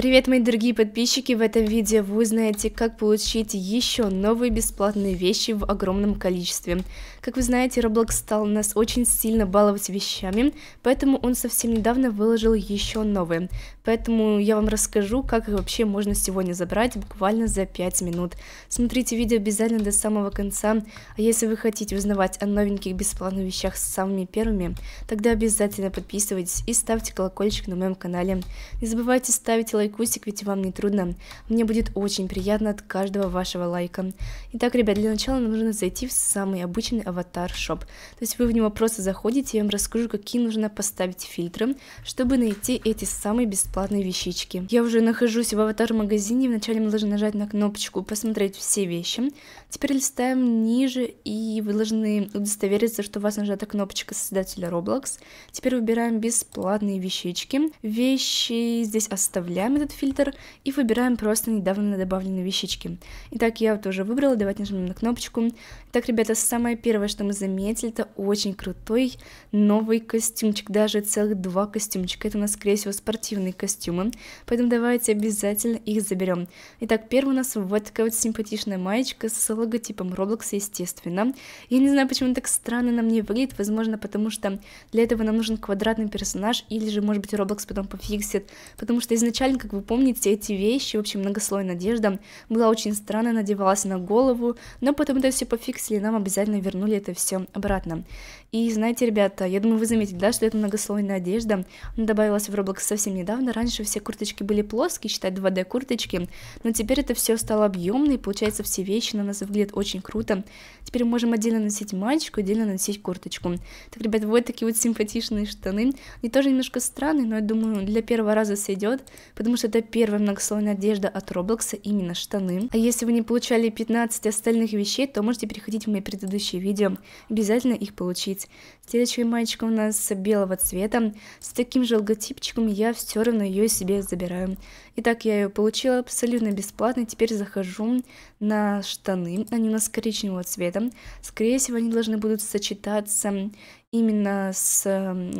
Привет, мои дорогие подписчики! В этом видео вы узнаете, как получить еще новые бесплатные вещи в огромном количестве. Как вы знаете, Roblox стал нас очень сильно баловать вещами, поэтому он совсем недавно выложил еще новые. Поэтому я вам расскажу, как их вообще можно сегодня забрать буквально за 5 минут. Смотрите видео обязательно до самого конца, а если вы хотите узнавать о новеньких бесплатных вещах с самыми первыми, тогда обязательно подписывайтесь и ставьте колокольчик на моем канале. Не забывайте ставить лайк лайкусик, ведь вам не трудно. Мне будет очень приятно от каждого вашего лайка. Итак, ребят, для начала нам нужно зайти в самый обычный аватар-шоп. То есть вы в него просто заходите, я вам расскажу, какие нужно поставить фильтры, чтобы найти эти самые бесплатные вещички. Я уже нахожусь в аватар-магазине, вначале мы должны нажать на кнопочку «Посмотреть все вещи». Теперь листаем ниже, и вы должны удостовериться, что у вас нажата кнопочка создателя Roblox. Теперь выбираем бесплатные вещички. Вещи здесь оставляем, этот фильтр и выбираем просто недавно добавленные вещички. Итак, я вот уже выбрала, давайте нажмем на кнопочку. Так, ребята, самое первое, что мы заметили, это очень крутой новый костюмчик, даже целых два костюмчика. Это у нас, скорее всего, спортивные костюмы, поэтому давайте обязательно их заберем. Итак, первый у нас вот такая вот симпатичная маечка с логотипом Roblox, естественно. Я не знаю, почему так странно на мне выглядит, возможно, потому что для этого нам нужен квадратный персонаж, или же, может быть, Roblox потом пофиксит, потому что изначально как вы помните, эти вещи, в общем, многослойная одежда была очень странно, надевалась на голову, но потом это все пофиксили, нам обязательно вернули это все обратно. И знаете, ребята, я думаю, вы заметили, да, что это многослойная одежда, она добавилась в Roblox совсем недавно, раньше все курточки были плоские, считать 2D курточки, но теперь это все стало объемной, получается, все вещи на нас выглядят очень круто. Теперь мы можем отдельно носить маечку, отдельно носить курточку. Так, ребят, вот такие вот симпатичные штаны, они тоже немножко странные, но я думаю, для первого раза сойдет, потому потому что это первая многослойная одежда от Roblox, именно штаны. А если вы не получали 15 остальных вещей, то можете переходить в мои предыдущие видео, обязательно их получить. Следующая маечка у нас белого цвета, с таким же логотипчиком я все равно ее себе забираю. Итак, я ее получила абсолютно бесплатно, теперь захожу на штаны, они у нас коричневого цвета, скорее всего они должны будут сочетаться именно с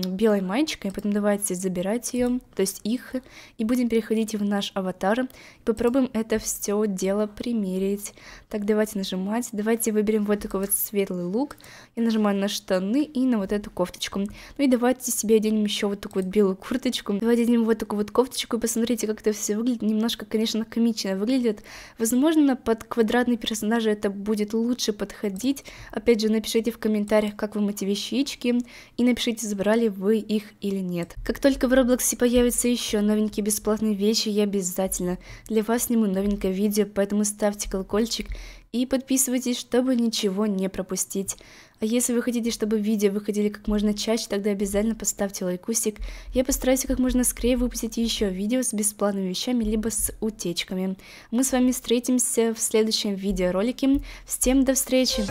белой мальчикой, Потом давайте забирать ее, то есть их, и будем переходить в наш аватар, И попробуем это все дело примерить. Так, давайте нажимать, давайте выберем вот такой вот светлый лук, я нажимаю на штаны и на вот эту кофточку. Ну и давайте себе оденем еще вот такую вот белую курточку, давайте оденем вот такую вот кофточку и посмотрите, как это все выглядит, немножко, конечно, комично выглядит. Возможно, под квадратный персонаж это будет лучше подходить, опять же, напишите в комментариях, как вам эти вещички, игрушки и напишите, забрали вы их или нет. Как только в Роблоксе появятся еще новенькие бесплатные вещи, я обязательно для вас сниму новенькое видео, поэтому ставьте колокольчик и подписывайтесь, чтобы ничего не пропустить. А если вы хотите, чтобы видео выходили как можно чаще, тогда обязательно поставьте лайкусик. Я постараюсь как можно скорее выпустить еще видео с бесплатными вещами, либо с утечками. Мы с вами встретимся в следующем видеоролике. Всем до встречи!